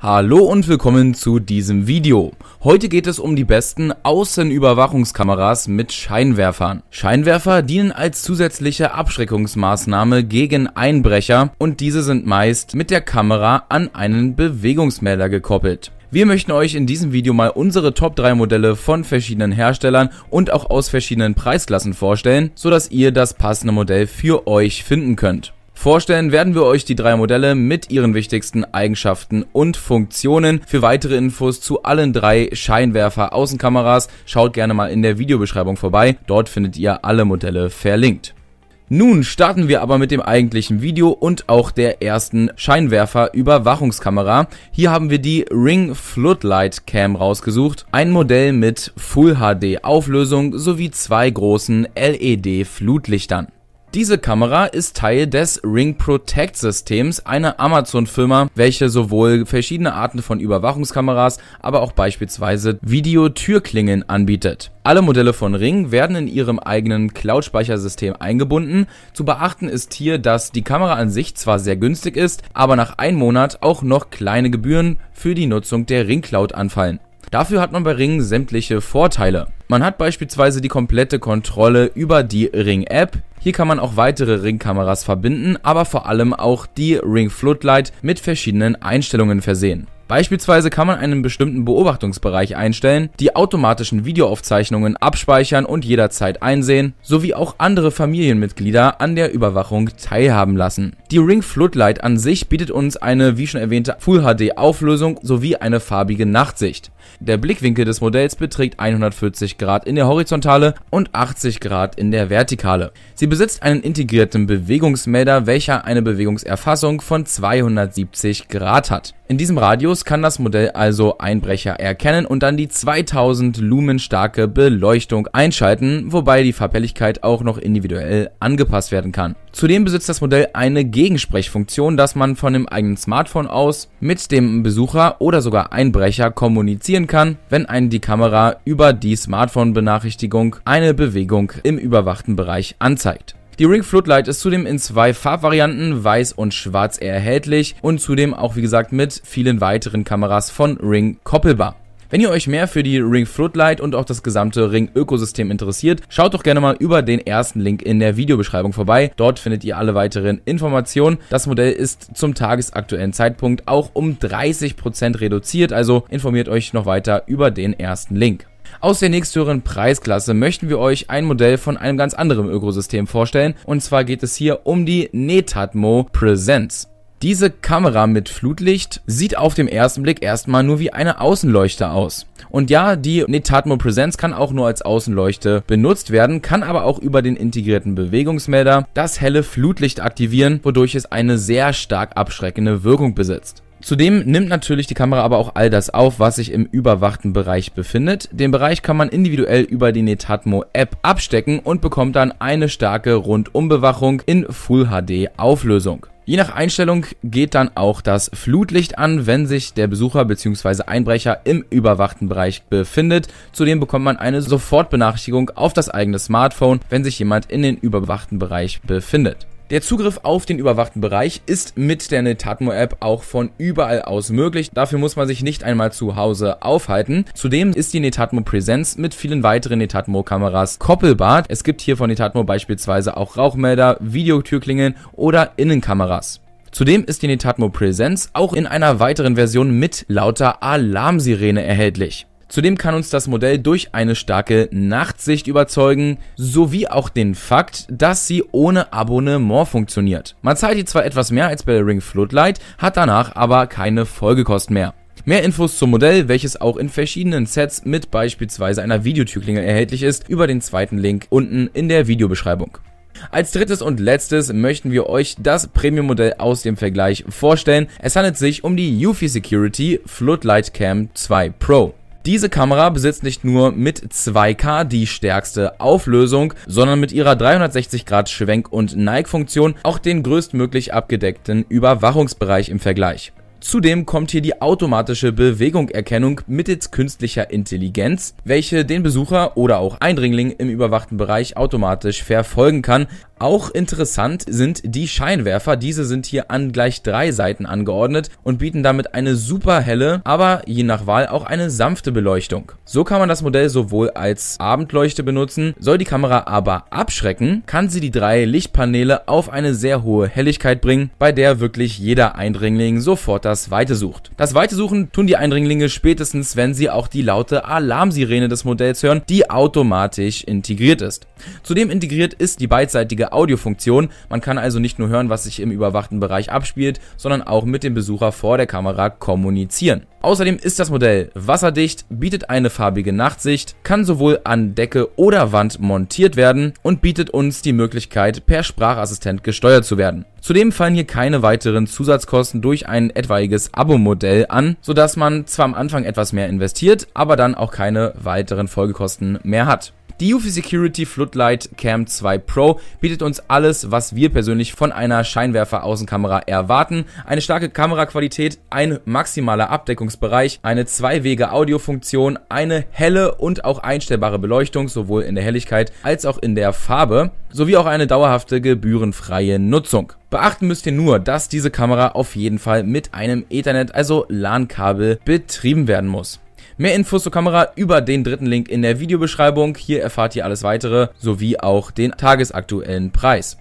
Hallo und willkommen zu diesem Video. Heute geht es um die besten Außenüberwachungskameras mit Scheinwerfern. Scheinwerfer dienen als zusätzliche Abschreckungsmaßnahme gegen Einbrecher und diese sind meist mit der Kamera an einen Bewegungsmelder gekoppelt. Wir möchten euch in diesem Video mal unsere Top 3 Modelle von verschiedenen Herstellern und auch aus verschiedenen Preisklassen vorstellen, sodass ihr das passende Modell für euch finden könnt. Vorstellen werden wir euch die drei Modelle mit ihren wichtigsten Eigenschaften und Funktionen. Für weitere Infos zu allen drei Scheinwerfer-Außenkameras schaut gerne mal in der Videobeschreibung vorbei. Dort findet ihr alle Modelle verlinkt. Nun starten wir aber mit dem eigentlichen Video und auch der ersten Scheinwerfer-Überwachungskamera. Hier haben wir die Ring Floodlight Cam rausgesucht. Ein Modell mit Full HD Auflösung sowie zwei großen LED Flutlichtern. Diese Kamera ist Teil des Ring Protect Systems, einer Amazon-Firma, welche sowohl verschiedene Arten von Überwachungskameras, aber auch beispielsweise Videotürklingen anbietet. Alle Modelle von Ring werden in ihrem eigenen Cloud-Speichersystem eingebunden. Zu beachten ist hier, dass die Kamera an sich zwar sehr günstig ist, aber nach einem Monat auch noch kleine Gebühren für die Nutzung der Ring Cloud anfallen. Dafür hat man bei Ring sämtliche Vorteile. Man hat beispielsweise die komplette Kontrolle über die Ring-App. Hier kann man auch weitere Ring-Kameras verbinden, aber vor allem auch die Ring Floodlight mit verschiedenen Einstellungen versehen. Beispielsweise kann man einen bestimmten Beobachtungsbereich einstellen, die automatischen Videoaufzeichnungen abspeichern und jederzeit einsehen, sowie auch andere Familienmitglieder an der Überwachung teilhaben lassen. Die Ring Floodlight an sich bietet uns eine, wie schon erwähnte, Full HD Auflösung sowie eine farbige Nachtsicht. Der Blickwinkel des Modells beträgt 140 Grad in der Horizontale und 80 Grad in der Vertikale. Sie besitzt einen integrierten Bewegungsmelder, welcher eine Bewegungserfassung von 270 Grad hat. In diesem Radius kann das Modell also Einbrecher erkennen und dann die 2000 Lumen starke Beleuchtung einschalten, wobei die Farblichkeit auch noch individuell angepasst werden kann. Zudem besitzt das Modell eine Gegensprechfunktion, dass man von dem eigenen Smartphone aus mit dem Besucher oder sogar Einbrecher kommunizieren kann, wenn einen die Kamera über die Smartphone-Benachrichtigung eine Bewegung im überwachten Bereich anzeigt. Die Ring Floodlight ist zudem in zwei Farbvarianten, weiß und schwarz erhältlich und zudem auch wie gesagt mit vielen weiteren Kameras von Ring koppelbar. Wenn ihr euch mehr für die Ring Floodlight und auch das gesamte Ring Ökosystem interessiert, schaut doch gerne mal über den ersten Link in der Videobeschreibung vorbei. Dort findet ihr alle weiteren Informationen. Das Modell ist zum tagesaktuellen Zeitpunkt auch um 30% reduziert, also informiert euch noch weiter über den ersten Link. Aus der nächsthöheren Preisklasse möchten wir euch ein Modell von einem ganz anderen Ökosystem vorstellen. Und zwar geht es hier um die Netatmo Presents. Diese Kamera mit Flutlicht sieht auf dem ersten Blick erstmal nur wie eine Außenleuchte aus. Und ja, die Netatmo Presents kann auch nur als Außenleuchte benutzt werden, kann aber auch über den integrierten Bewegungsmelder das helle Flutlicht aktivieren, wodurch es eine sehr stark abschreckende Wirkung besitzt. Zudem nimmt natürlich die Kamera aber auch all das auf, was sich im überwachten Bereich befindet. Den Bereich kann man individuell über die Netatmo App abstecken und bekommt dann eine starke Rundumbewachung in Full HD Auflösung. Je nach Einstellung geht dann auch das Flutlicht an, wenn sich der Besucher bzw. Einbrecher im überwachten Bereich befindet. Zudem bekommt man eine Sofortbenachrichtigung auf das eigene Smartphone, wenn sich jemand in den überwachten Bereich befindet. Der Zugriff auf den überwachten Bereich ist mit der Netatmo-App auch von überall aus möglich. Dafür muss man sich nicht einmal zu Hause aufhalten. Zudem ist die Netatmo Präsenz mit vielen weiteren Netatmo-Kameras koppelbar. Es gibt hier von Netatmo beispielsweise auch Rauchmelder, Videotürklingen oder Innenkameras. Zudem ist die Netatmo Präsenz auch in einer weiteren Version mit lauter Alarmsirene erhältlich. Zudem kann uns das Modell durch eine starke Nachtsicht überzeugen, sowie auch den Fakt, dass sie ohne Abonnement funktioniert. Man zahlt die zwar etwas mehr als bei der Ring Floodlight, hat danach aber keine Folgekosten mehr. Mehr Infos zum Modell, welches auch in verschiedenen Sets mit beispielsweise einer Videotürklingel erhältlich ist, über den zweiten Link unten in der Videobeschreibung. Als drittes und letztes möchten wir euch das Premium-Modell aus dem Vergleich vorstellen. Es handelt sich um die Eufy Security Floodlight Cam 2 Pro. Diese Kamera besitzt nicht nur mit 2K die stärkste Auflösung, sondern mit ihrer 360-Grad-Schwenk- und Neigfunktion auch den größtmöglich abgedeckten Überwachungsbereich im Vergleich. Zudem kommt hier die automatische Bewegungerkennung mittels künstlicher Intelligenz, welche den Besucher oder auch Eindringling im überwachten Bereich automatisch verfolgen kann, auch interessant sind die Scheinwerfer. Diese sind hier an gleich drei Seiten angeordnet und bieten damit eine super helle, aber je nach Wahl auch eine sanfte Beleuchtung. So kann man das Modell sowohl als Abendleuchte benutzen, soll die Kamera aber abschrecken, kann sie die drei Lichtpaneele auf eine sehr hohe Helligkeit bringen, bei der wirklich jeder Eindringling sofort das Weite sucht. Das Weite suchen tun die Eindringlinge spätestens, wenn sie auch die laute Alarmsirene des Modells hören, die automatisch integriert ist. Zudem integriert ist die beidseitige Audiofunktion. Man kann also nicht nur hören, was sich im überwachten Bereich abspielt, sondern auch mit dem Besucher vor der Kamera kommunizieren. Außerdem ist das Modell wasserdicht, bietet eine farbige Nachtsicht, kann sowohl an Decke oder Wand montiert werden und bietet uns die Möglichkeit, per Sprachassistent gesteuert zu werden. Zudem fallen hier keine weiteren Zusatzkosten durch ein etwaiges Abo-Modell an, sodass man zwar am Anfang etwas mehr investiert, aber dann auch keine weiteren Folgekosten mehr hat. Die UFI Security Floodlight Cam 2 Pro bietet uns alles, was wir persönlich von einer Scheinwerfer-Außenkamera erwarten. Eine starke Kameraqualität, ein maximaler Abdeckungsbereich, eine Zwei-Wege-Audiofunktion, eine helle und auch einstellbare Beleuchtung, sowohl in der Helligkeit als auch in der Farbe, sowie auch eine dauerhafte gebührenfreie Nutzung. Beachten müsst ihr nur, dass diese Kamera auf jeden Fall mit einem Ethernet, also LAN-Kabel, betrieben werden muss. Mehr Infos zur Kamera über den dritten Link in der Videobeschreibung. Hier erfahrt ihr alles weitere sowie auch den tagesaktuellen Preis.